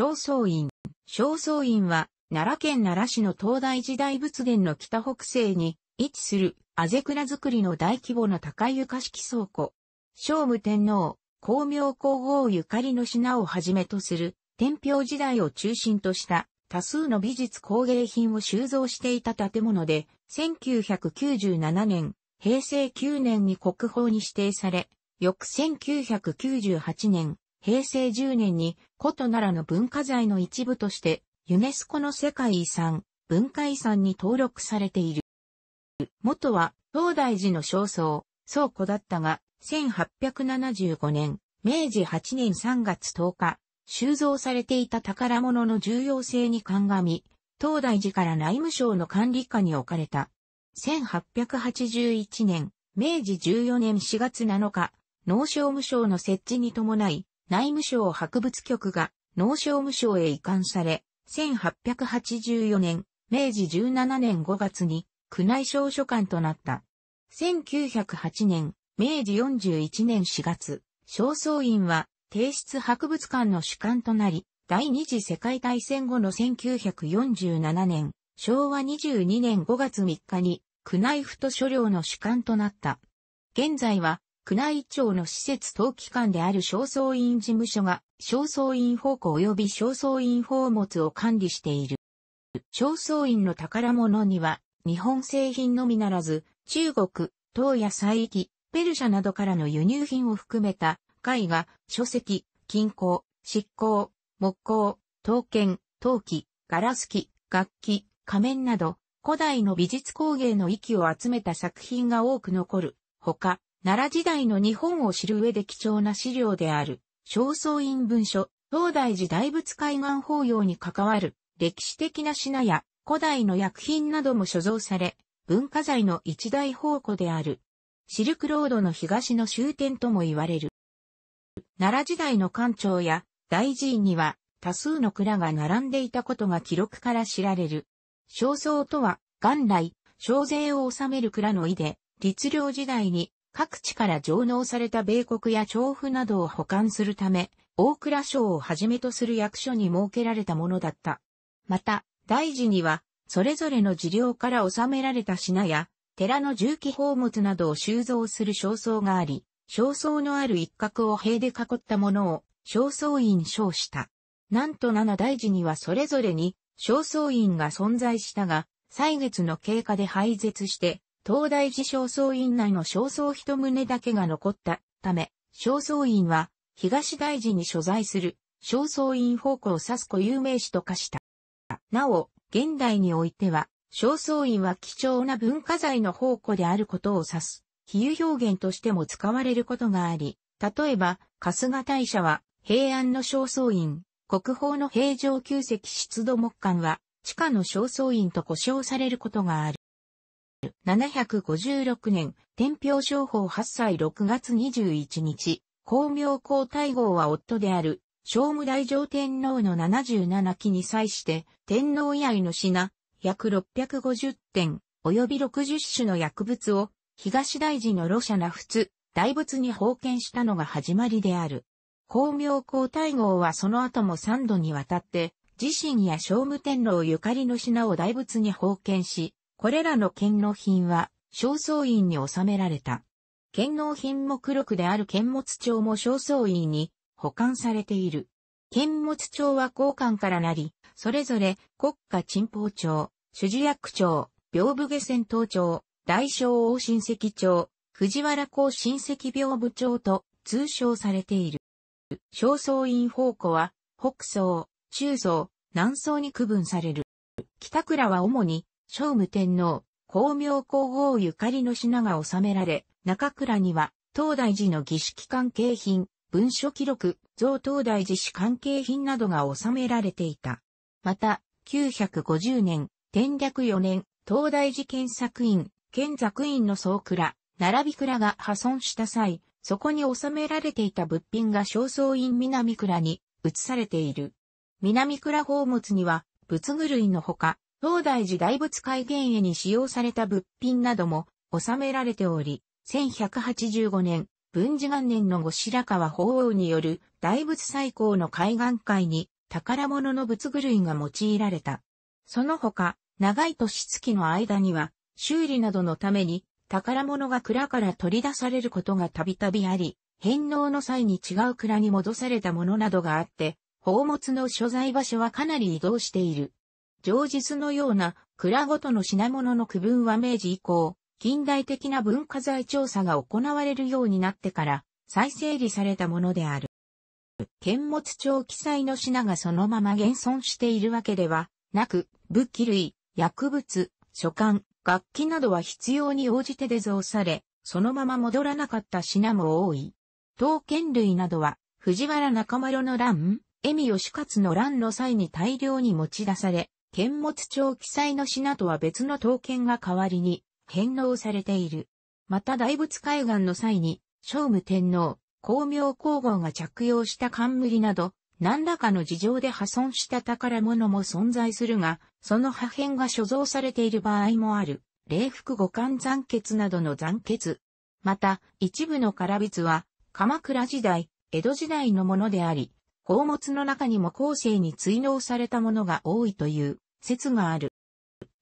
正倉院。正倉院は、奈良県奈良市の東大時代仏殿の北北西に位置する、あぜ倉造りの大規模な高い床式倉庫。聖武天皇、光明皇后ゆかりの品をはじめとする、天平時代を中心とした多数の美術工芸品を収蔵していた建物で、1997年、平成9年に国宝に指定され、翌1998年、平成10年に古都奈良の文化財の一部としてユネスコの世界遺産、文化遺産に登録されている。元は東大寺の焦燥、倉庫だったが、1875年、明治8年3月10日、収蔵されていた宝物の重要性に鑑み、東大寺から内務省の管理下に置かれた。1881年、明治14年4月7日、農商務省の設置に伴い、内務省博物局が農商務省へ移管され、1884年、明治17年5月に宮内省所管となった。1908年、明治41年4月、正倉院は帝室博物館の主管となり、第二次世界大戦後の1947年、昭和22年5月3日に宮内府と所領の主管となった。現在は宮内庁の施設等機関である正倉院事務所が、正倉院宝庫及び正倉院宝物を管理している。正倉院の宝物には、日本製品のみならず、中国、東野西域、ペルシャなどからの輸入品を含めた、絵画、書籍、金庫、執行、木工、刀剣、陶器、ガラス機、楽器、仮面など、古代の美術工芸の域を集めた作品が多く残る。ほか、奈良時代の日本を知る上で貴重な資料である、正倉院文書、東大寺大仏海岸法要に関わる歴史的な品や古代の薬品なども所蔵され、文化財の一大宝庫である。シルクロードの東の終点とも言われる。奈良時代の官庁や大寺院には多数の蔵が並んでいたことが記録から知られる。正倉とは元来、小税を納める蔵の意で、律令時代に各地から上納された米国や調布などを保管するため、大蔵省をはじめとする役所に設けられたものだった。また、大事には、それぞれの事領から収められた品や、寺の重機宝物などを収蔵する焦燥があり、焦燥のある一角を塀で囲ったものを、焦燥院称した。なんと七大事にはそれぞれに、焦燥院が存在したが、歳月の経過で廃絶して、東大寺正倉院内の正倉一棟だけが残ったため、正倉院は東大寺に所在する正倉院方向を指す固有名詞と化した。なお、現代においては、正倉院は貴重な文化財の宝庫であることを指す、比喩表現としても使われることがあり、例えば、春日大社は平安の正倉院、国宝の平城宮跡出土木館は地下の正倉院と呼称されることがある。756年、天平商法8歳6月21日、光明皇太后は夫である、聖武大上天皇の77期に際して、天皇以外の品、約650点、及び60種の薬物を、東大寺のロシャナ仏、大仏に奉献したのが始まりである。光明皇太后はその後も3度にわたって、自身や聖武天皇ゆかりの品を大仏に奉献し、これらの献納品は、正倉院に収められた。献納品目録である献物帳も正倉院に保管されている。献物帳は交換からなり、それぞれ国家鎮宝帳、主事役帳、屏風下戦闘帳、大正王親戚帳、藤原公親戚屏風帳と通称されている。正倉院宝庫は、北層、中層、南層に区分される。北倉は主に聖武天皇、光明皇后ゆかりの品が収められ、中倉には、東大寺の儀式関係品、文書記録、贈東大寺史関係品などが収められていた。また、950年、天略4年、東大寺検索院、検索院の総倉、並び倉が破損した際、そこに収められていた物品が正倉院南倉に移されている。南倉宝物には、仏具類のほか、東大寺大仏会原へに使用された物品なども収められており、1185年、文治元年の後白河法皇による大仏最高の海岸会に宝物の仏具類が用いられた。その他、長い年月の間には、修理などのために宝物が蔵から取り出されることがたびたびあり、返納の際に違う蔵に戻されたものなどがあって、宝物の所在場所はかなり移動している。上実のような蔵ごとの品物の区分は明治以降、近代的な文化財調査が行われるようになってから再整理されたものである。剣物帳記載の品がそのまま現存しているわけではなく、武器類、薬物、書簡、楽器などは必要に応じて出造され、そのまま戻らなかった品も多い。刀剣類などは、藤原中丸の乱、江美義勝の乱の際に大量に持ち出され、剣物帳記載の品とは別の刀剣が代わりに返納されている。また大仏海岸の際に、聖武天皇、光明皇后が着用した冠など、何らかの事情で破損した宝物も存在するが、その破片が所蔵されている場合もある。霊服五冠残血などの残血。また、一部の唐筆は、鎌倉時代、江戸時代のものであり、宝物の中にも後世に追納されたものが多いという説がある。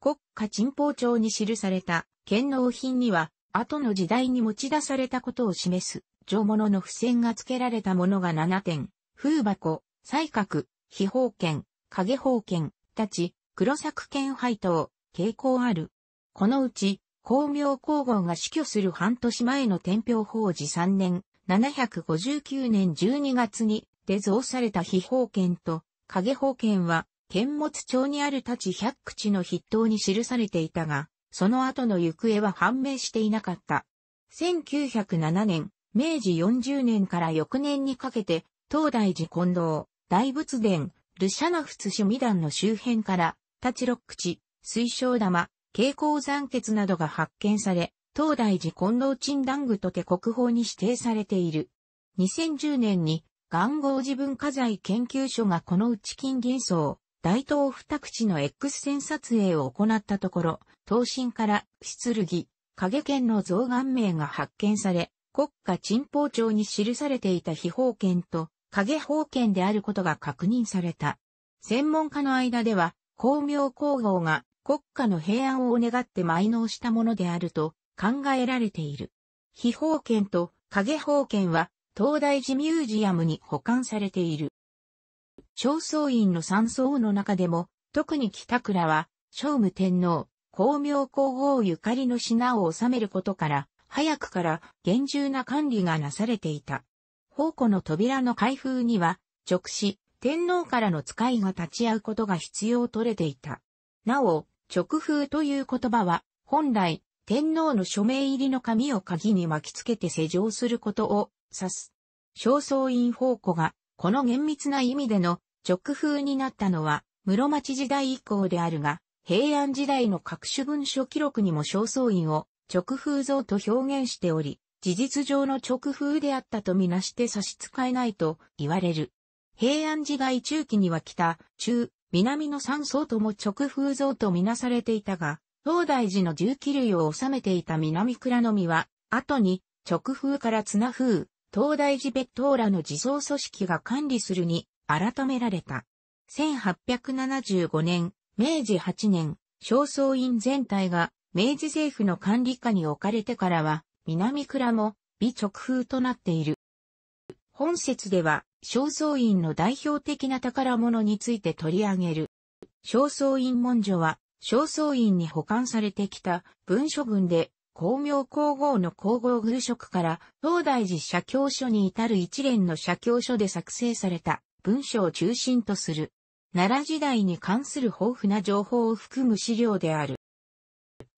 国家陳宝帳に記された献納品には、後の時代に持ち出されたことを示す、上物の付箋が付けられたものが7点、風箱、西角、秘宝剣、影宝剣、立ち、黒作剣配当、傾向ある。このうち、光明皇后が死去する半年前の天平法治3年、759年12月にで造された非宝剣と影宝剣は、剣物町にある立ち百口の筆頭に記されていたが、その後の行方は判明していなかった。1907年、明治40年から翌年にかけて、東大寺近藤、大仏殿、ルシャナフツ趣味団の周辺から、立ち六口、水晶玉、蛍光残血などが発見され、東大寺近藤鎮団具とて国宝に指定されている。2010年に元号自分家財研究所がこの内金銀層、大東二口の X 線撮影を行ったところ、東進から、剣、影剣の増顔名が発見され、国家沈宝帳に記されていた秘宝剣と影宝剣であることが確認された。専門家の間では、光明皇后が国家の平安を願って埋納したものであると考えられている。秘宝剣と影宝剣は東大寺ミュージアムに保管されている。正倉院の三層の中でも、特に北倉は、聖武天皇、光明皇后ゆかりの品を収めることから、早くから厳重な管理がなされていた。宝庫の扉の開封には、直視、天皇からの使いが立ち会うことが必要とれていた。なお、直封という言葉は、本来、天皇の署名入りの紙を鍵に巻きつけて施錠することを指す。正倉院宝庫が、この厳密な意味での直風になったのは、室町時代以降であるが、平安時代の各種文書記録にも正倉院を直風像と表現しており、事実上の直風であったとみなして差し支えないと言われる。平安時代中期には北、中、南の三層とも直風像とみなされていたが、東大寺の重機類を収めていた南倉のみは、後に直風から綱風、東大寺別当らの自蔵組織が管理するに改められた。1875年、明治8年、正倉院全体が明治政府の管理下に置かれてからは、南倉も美直風となっている。本節では、正倉院の代表的な宝物について取り上げる。正倉院文書は、正倉院に保管されてきた文書群で、光明皇后の皇后宮職から東大寺社教書に至る一連の社教書で作成された文書を中心とする。奈良時代に関する豊富な情報を含む資料である。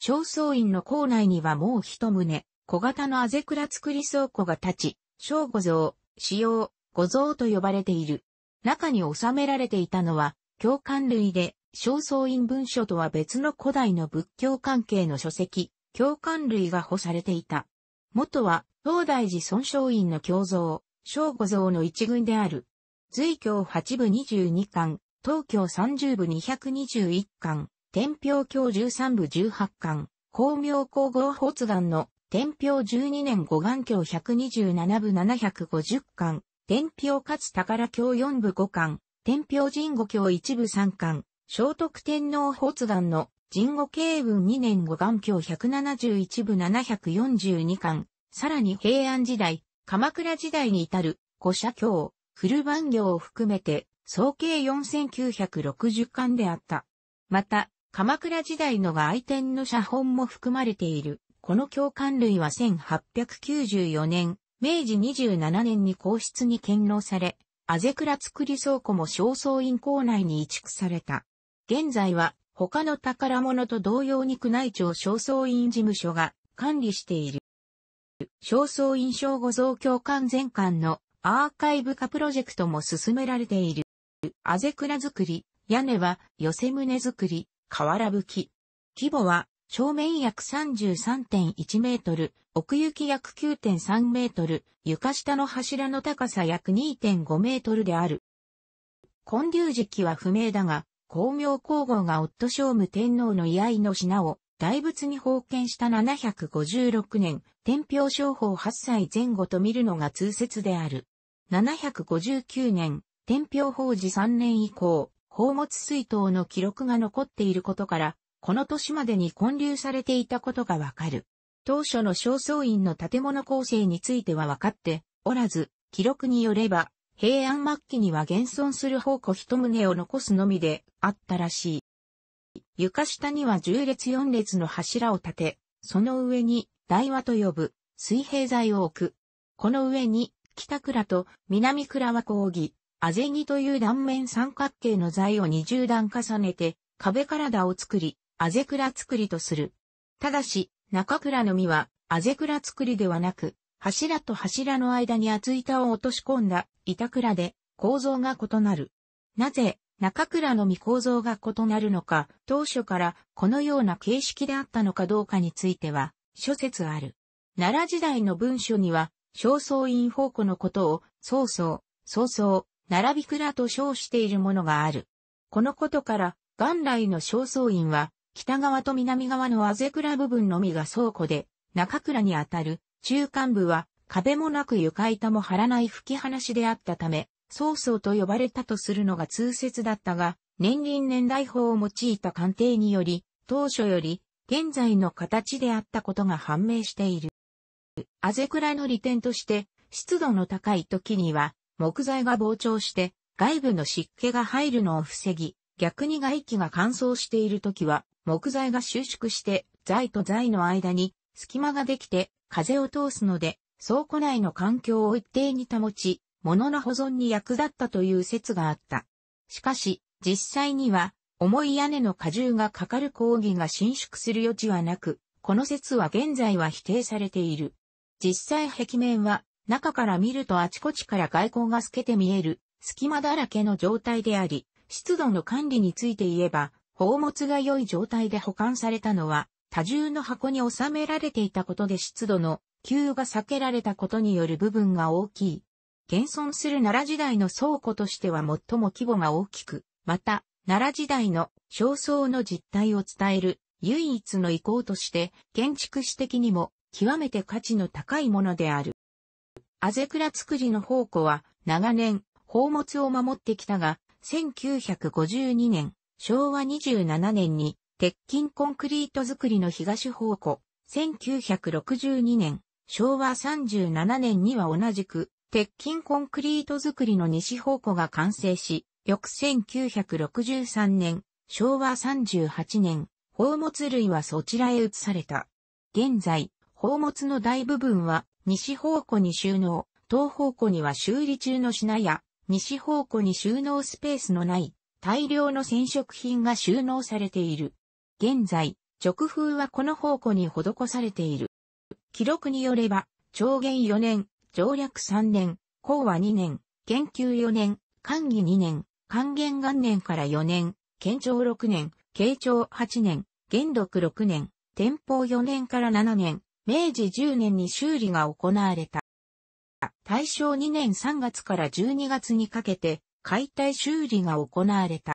正倉院の校内にはもう一棟、小型のあぜくら作り倉庫が立ち、小五像、使用、五像と呼ばれている。中に収められていたのは、教官類で、正倉院文書とは別の古代の仏教関係の書籍、教官類が保されていた。元は、東大寺孫昌院の教像、正五像の一群である。随教八部二十二巻、東京三十部二百二十一巻、天平教十三部十八巻、光明皇后発願の天平十二年五眼教二十七部七百五十巻、天平勝宝教四部五巻、天平神五教一部三巻、聖徳天皇発願の神語慶雲2年後元教171部742巻、さらに平安時代、鎌倉時代に至る、五社教、古番行を含めて、総計4960巻であった。また、鎌倉時代のが愛天の写本も含まれている。この教官類は1894年、明治27年に皇室に献納され、あぜくら作り倉庫も焦燥院校内に移築された。現在は他の宝物と同様に宮内庁正倉院事務所が管理している。正倉院正五蔵教館全館のアーカイブ化プロジェクトも進められている。あぜくら作り、屋根は寄せ棟作り、瓦吹き。規模は正面約33.1メートル、奥行き約9.3メートル、床下の柱の高さ約2.5メートルである。建流時期は不明だが、光明皇后が夫聖武天皇の居合の品を大仏に奉献した756年、天平商法8歳前後と見るのが通説である。759年、天平法事3年以降、宝物水筒の記録が残っていることから、この年までに建立されていたことがわかる。当初の正倉院の建物構成については分かっておらず、記録によれば、平安末期には現存する宝庫一棟を残すのみであったらしい。床下には10列4列の柱を立て、その上に台和と呼ぶ水平材を置く。この上に北倉と南倉は講義、あぜぎという断面三角形の材を20段重ねて壁からだを作り、あぜ倉作りとする。ただし、中倉の実はあぜ倉作りではなく、柱と柱の間に厚板を落とし込んだ板倉で構造が異なる。なぜ中倉のみ構造が異なるのか、当初からこのような形式であったのかどうかについては諸説ある。奈良時代の文書には、正倉院宝庫のことを、曹操、曹操、並び倉と称しているものがある。このことから、元来の正倉院は、北側と南側のあぜ倉部分のみが倉庫で、中倉にあたる、中間部は壁もなく床板も張らない吹き放しであったため、曹操と呼ばれたとするのが通説だったが、年輪年代法を用いた鑑定により、当初より現在の形であったことが判明している。あぜくらの利点として、湿度の高い時には木材が膨張して外部の湿気が入るのを防ぎ、逆に外気が乾燥している時は木材が収縮して材と材の間に隙間ができて風を通すので、倉庫内の環境を一定に保ち、物の保存に役立ったという説があった。しかし、実際には、重い屋根の荷重がかかる抗議が伸縮する余地はなく、この説は現在は否定されている。実際壁面は、中から見るとあちこちから外光が透けて見える、隙間だらけの状態であり、湿度の管理について言えば、宝物が良い状態で保管されたのは、多重の箱に収められていたことで湿度の急が避けられたことによる部分が大きい。現存する奈良時代の倉庫としては最も規模が大きく、また、奈良時代の焦燥の実態を伝える唯一の遺構として、建築史的にも極めて価値の高いものである。あぜくらつくじの宝庫は長年宝物を守ってきたが、1952年、昭和27年に鉄筋コンクリート作りの東方庫、1962年、昭和37年には同じく、鉄筋コンクリート作りの西方庫が完成し、翌1963年、昭和38年、宝物類はそちらへ移された。現在、宝物の大部分は西方庫に収納、東方庫には修理中の品や、西方庫に収納スペースのない大量の染色品が収納されている。現在、直風はこの方向に施されている。記録によれば、長元4年、上略3年、講和2年、研究4年、官議2年、還元元年から4年、県庁6年、慶長8年、元禄6年、天保4年から7年、明治10年に修理が行われた。大正2年3月から12月にかけて解体修理が行われた。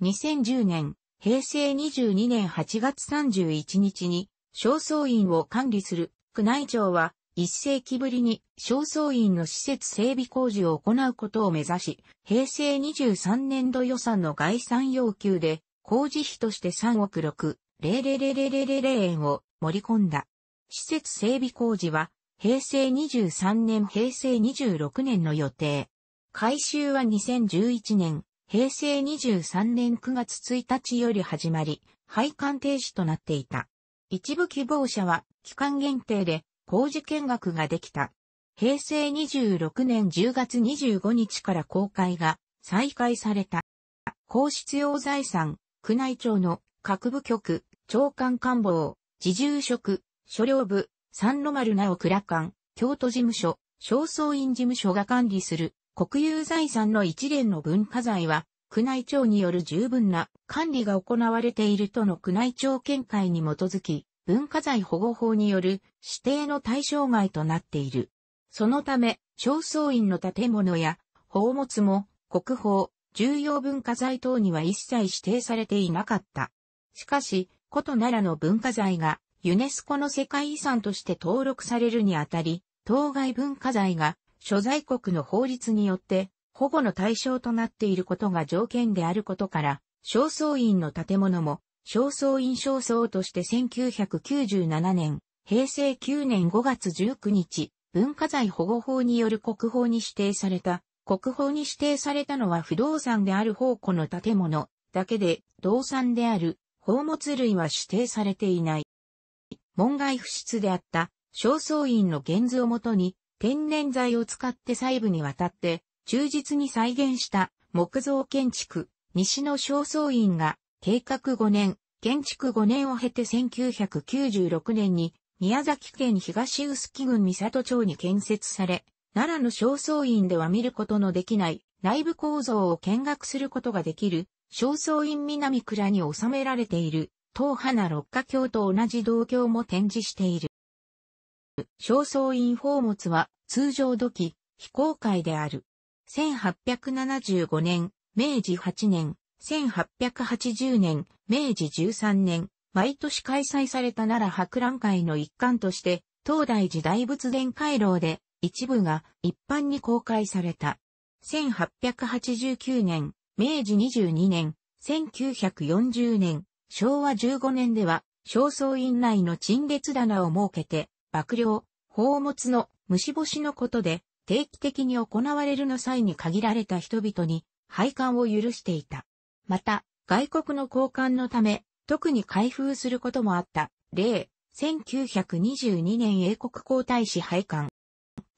2010年、平成22年8月31日に、焦燥院を管理する宮内庁は、一世紀ぶりに焦燥院の施設整備工事を行うことを目指し、平成23年度予算の概算要求で、工事費として3億6、0 0 0 0円を盛り込んだ。施設整備工事は、平成23年平成26年の予定。改修は2011年平成23年9月1日より始まり、配管停止となっていた。一部希望者は期間限定で工事見学ができた。平成26年10月25日から公開が再開された。公室用財産、宮内庁の各部局、長官官房、自住職、所領部、三の丸なお倉館、京都事務所、正倉院事務所が管理する国有財産の一連の文化財は、宮内庁による十分な管理が行われているとの宮内庁見解に基づき、文化財保護法による指定の対象外となっている。そのため、正倉院の建物や宝物も国宝、重要文化財等には一切指定されていなかった。しかし、古都奈良の文化財がユネスコの世界遺産として登録されるにあたり、当該文化財が所在国の法律によって保護の対象となっていることが条件であることから、正倉院の建物も、正倉院正倉として1997年、平成9年5月19日、文化財保護法による国宝に指定された、国宝に指定されたのは不動産である宝庫の建物だけで、動産である宝物類は指定されていない。門外不出であった、正倉院の現図をもとに、天然材を使って細部にわたって忠実に再現した木造建築、西野正倉院が計画5年、建築5年を経て1996年に宮崎県東臼杵郡三里町に建設され、奈良の正倉院では見ることのできない内部構造を見学することができる正倉院南蔵に収められている東花六花鏡と同じ道鏡も展示している。焦燥院宝物は通常土器、非公開である。1875年、明治8年、1880年、明治13年、毎年開催された奈良博覧会の一環として、東大寺大仏殿回廊で一部が一般に公開された。1889年、明治22年、1940年、昭和15年では、正倉院内の陳列棚を設けて、幕僚、宝物の虫干しのことで、定期的に行われるの際に限られた人々に配管を許していた。また、外国の交換のため、特に開封することもあった。例、1922年英国皇太子配管。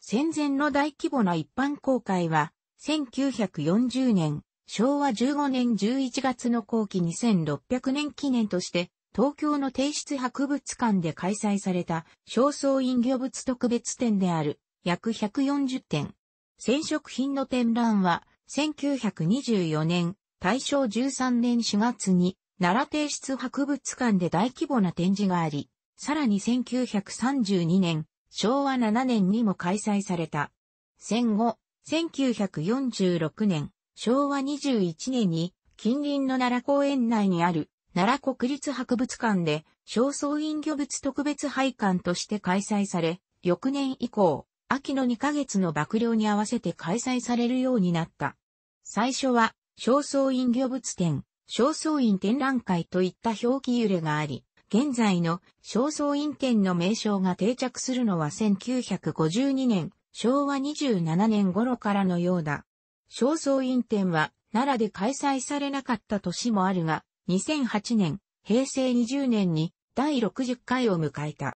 戦前の大規模な一般公開は、1940年、昭和15年11月の後期2600年記念として東京の帝室博物館で開催された、焦燥飲魚物特別展である、約140点。染色品の展覧は、1924年、大正13年4月に、奈良帝室博物館で大規模な展示があり、さらに1932年、昭和7年にも開催された。戦後、1946年、昭和21年に、近隣の奈良公園内にある奈良国立博物館で、正倉院魚物特別拝観として開催され、翌年以降、秋の2ヶ月の幕僚に合わせて開催されるようになった。最初は、正倉院魚物展、正倉院展覧会といった表記揺れがあり、現在の正倉院展の名称が定着するのは1952年、昭和27年頃からのようだ。正倉院展は、奈良で開催されなかった年もあるが、2008年、平成20年に第60回を迎えた。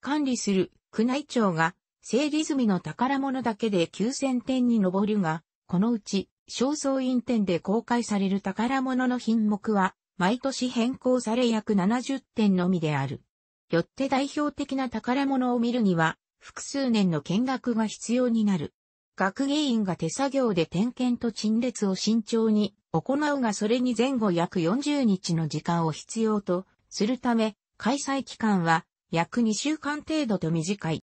管理する宮内庁が、整理済みの宝物だけで9000点に上るが、このうち、正倉院展で公開される宝物の品目は、毎年変更され約70点のみである。よって代表的な宝物を見るには、複数年の見学が必要になる。学芸員が手作業で点検と陳列を慎重に行うがそれに前後約40日の時間を必要とするため、開催期間は約2週間程度と短い。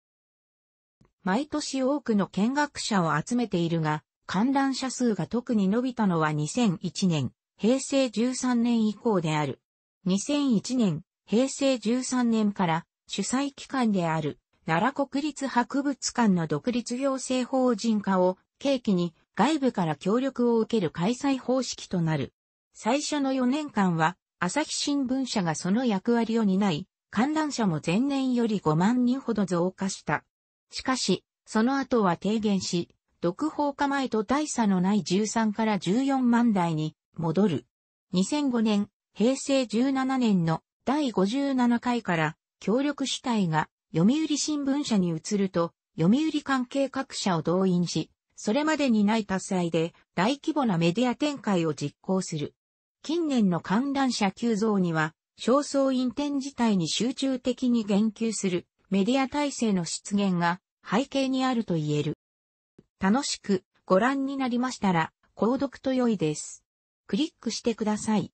毎年多くの見学者を集めているが、観覧者数が特に伸びたのは2001年、平成13年以降である。2001年、平成13年から主催機関である奈良国立博物館の独立行政法人化を契機に外部から協力を受ける開催方式となる。最初の4年間は、朝日新聞社がその役割を担い、観覧者も前年より5万人ほど増加した。しかし、その後は低減し、独法化前と大差のない13から14万台に戻る。2005年、平成17年の第57回から協力主体が読売新聞社に移ると、読売関係各社を動員し、それまでにない多彩で大規模なメディア展開を実行する。近年の観覧者急増には、焦燥院天自体に集中的に言及するメディア体制の出現が背景にあると言える。楽しくご覧になりましたら、購読と良いです。クリックしてください。